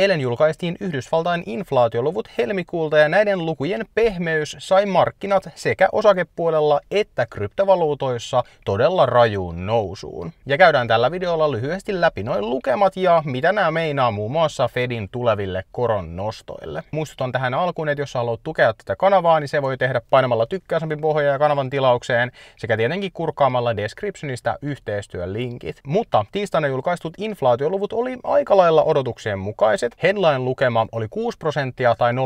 Eilen julkaistiin Yhdysvaltain inflaatioluvut helmikuulta ja näiden lukujen pehmeys sai markkinat sekä osakepuolella että kryptovaluutoissa todella rajuun nousuun. Ja käydään tällä videolla lyhyesti läpi noin lukemat ja mitä nämä meinaa muun muassa Fedin tuleville koron nostoille. Muistutan tähän alkuun, että jos haluat tukea tätä kanavaa, niin se voi tehdä painamalla tykkäysampin pohja ja kanavan tilaukseen sekä tietenkin kurkkaamalla descriptionista yhteistyölinkit. Mutta tiistaina julkaistut inflaatioluvut oli aika lailla odotuksien mukaisia naiset. Headline lukema oli 6 prosenttia tai 0,4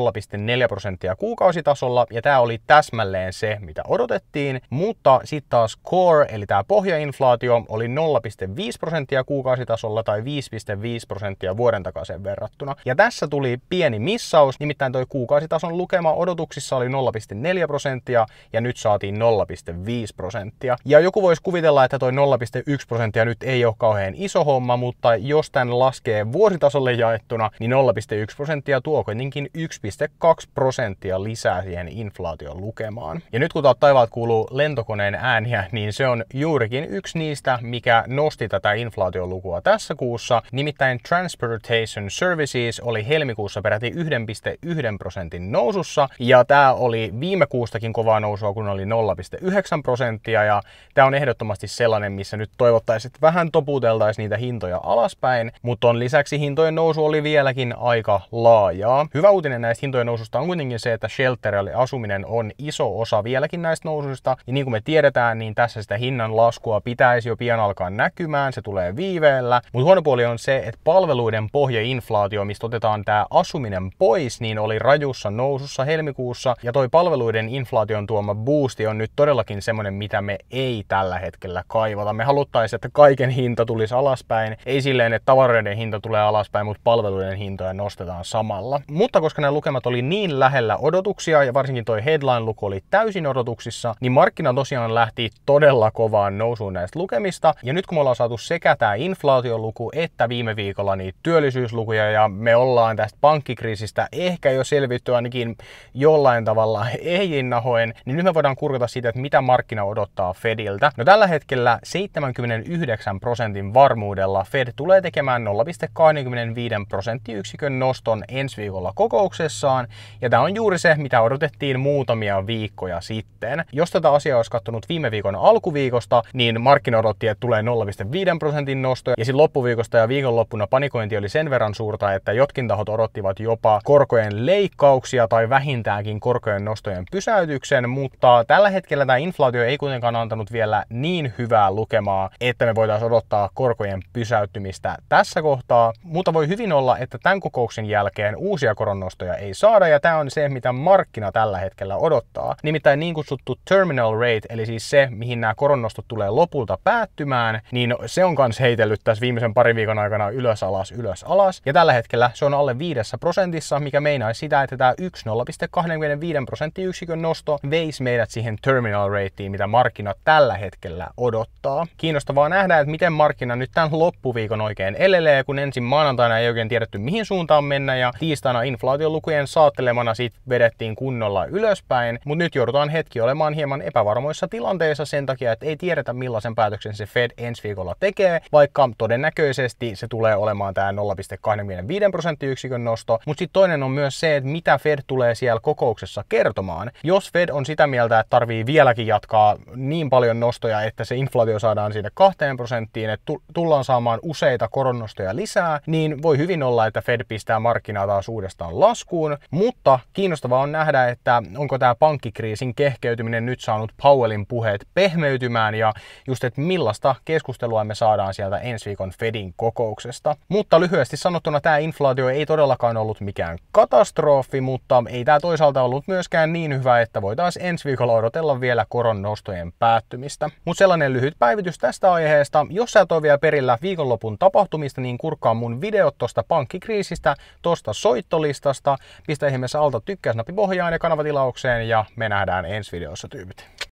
prosenttia kuukausitasolla, ja tämä oli täsmälleen se, mitä odotettiin, mutta sitten taas core, eli tämä pohjainflaatio, oli 0,5 prosenttia kuukausitasolla tai 5,5 prosenttia vuoden takaisin verrattuna. Ja tässä tuli pieni missaus, nimittäin toi kuukausitason lukema odotuksissa oli 0,4 prosenttia, ja nyt saatiin 0,5 prosenttia. Ja joku voisi kuvitella, että toi 0,1 prosenttia nyt ei ole kauhean iso homma, mutta jos tämän laskee vuositasolle jaettuna, vuonna, niin 0,1 prosenttia tuo kuitenkin 1,2 prosenttia lisää siihen inflaation lukemaan. Ja nyt kun taas taivaat kuuluu lentokoneen ääniä, niin se on juurikin yksi niistä, mikä nosti tätä lukua tässä kuussa. Nimittäin Transportation Services oli helmikuussa peräti 1,1 prosentin nousussa, ja tämä oli viime kuustakin kovaa nousua, kun oli 0,9 prosenttia, ja tämä on ehdottomasti sellainen, missä nyt toivottaisiin, että vähän toputeltaisiin niitä hintoja alaspäin, mutta on lisäksi hintojen nousu oli vielä vieläkin aika laajaa. Hyvä uutinen näistä hintojen noususta on kuitenkin se, että shelter eli asuminen on iso osa vieläkin näistä noususta. Ja niin kuin me tiedetään, niin tässä sitä hinnan laskua pitäisi jo pian alkaa näkymään, se tulee viiveellä. Mutta huono puoli on se, että palveluiden pohjainflaatio, mistä otetaan tämä asuminen pois, niin oli rajussa nousussa helmikuussa. Ja toi palveluiden inflaation tuoma boosti on nyt todellakin semmoinen, mitä me ei tällä hetkellä kaivata. Me haluttaisiin, että kaiken hinta tulisi alaspäin. Ei silleen, että tavaroiden hinta tulee alaspäin, mutta palveluiden palvelujen hintoja nostetaan samalla. Mutta koska nämä lukemat oli niin lähellä odotuksia ja varsinkin toi headline-luku oli täysin odotuksissa, niin markkina tosiaan lähti todella kovaan nousuun näistä lukemista. Ja nyt kun me ollaan saatu sekä tämä inflaatioluku että viime viikolla niitä työllisyyslukuja ja me ollaan tästä pankkikriisistä ehkä jo selvitty ainakin jollain tavalla ei nahoen, niin nyt me voidaan kurkata siitä, että mitä markkina odottaa Fediltä. No tällä hetkellä 79 prosentin varmuudella Fed tulee tekemään 0,25 prosentin prosenttiyksikön noston ensi viikolla kokouksessaan, ja tämä on juuri se, mitä odotettiin muutamia viikkoja sitten. Jos tätä asiaa olisi katsonut viime viikon alkuviikosta, niin markkina odotti, että tulee 0,5 prosentin nosto, ja sitten loppuviikosta ja viikonloppuna panikointi oli sen verran suurta, että jotkin tahot odottivat jopa korkojen leikkauksia tai vähintäänkin korkojen nostojen pysäytyksen, mutta tällä hetkellä tämä inflaatio ei kuitenkaan antanut vielä niin hyvää lukemaa, että me voitaisiin odottaa korkojen pysäyttymistä tässä kohtaa, mutta voi hyvin olla, että että tämän kokouksen jälkeen uusia koronnostoja ei saada, ja tämä on se, mitä markkina tällä hetkellä odottaa. Nimittäin niin kutsuttu terminal rate, eli siis se, mihin nämä koronnostot tulee lopulta päättymään, niin se on myös heitellyt tässä viimeisen parin viikon aikana ylös alas, ylös alas. Ja tällä hetkellä se on alle 5 prosentissa, mikä meinaisi sitä, että tämä 1 prosenttiyksikön nosto veisi meidät siihen terminal rateen, mitä markkina tällä hetkellä odottaa. Kiinnostavaa nähdä, että miten markkina nyt tämän loppuviikon oikein elelee, kun ensin maanantaina ei oikein tiedetty tiedetty mihin suuntaan mennä ja tiistaina inflaatiolukujen saattelemana sit vedettiin kunnolla ylöspäin, mutta nyt joudutaan hetki olemaan hieman epävarmoissa tilanteissa sen takia, että ei tiedetä millaisen päätöksen se Fed ensi viikolla tekee, vaikka todennäköisesti se tulee olemaan tämä 0,25 prosenttiyksikön nosto, mutta sitten toinen on myös se, että mitä Fed tulee siellä kokouksessa kertomaan. Jos Fed on sitä mieltä, että tarvii vieläkin jatkaa niin paljon nostoja, että se inflaatio saadaan siitä kahteen prosenttiin, että tullaan saamaan useita koronnostoja lisää, niin voi hyvin olla olla, että Fed pistää markkinaa taas uudestaan laskuun, mutta kiinnostavaa on nähdä, että onko tämä pankkikriisin kehkeytyminen nyt saanut Powellin puheet pehmeytymään ja just, että millaista keskustelua me saadaan sieltä ensi viikon Fedin kokouksesta. Mutta lyhyesti sanottuna tämä inflaatio ei todellakaan ollut mikään katastrofi, mutta ei tämä toisaalta ollut myöskään niin hyvä, että voitaisiin ensi viikolla odotella vielä koron nostojen päättymistä. Mutta sellainen lyhyt päivitys tästä aiheesta. Jos sä et ole vielä perillä viikonlopun tapahtumista, niin kurkkaa mun videot tuosta pankkikriisistä tuosta soittolistasta. Pistä ihmeessä alta tykkäysnappi pohjaan ja kanavatilaukseen ja me nähdään ensi videossa tyypit.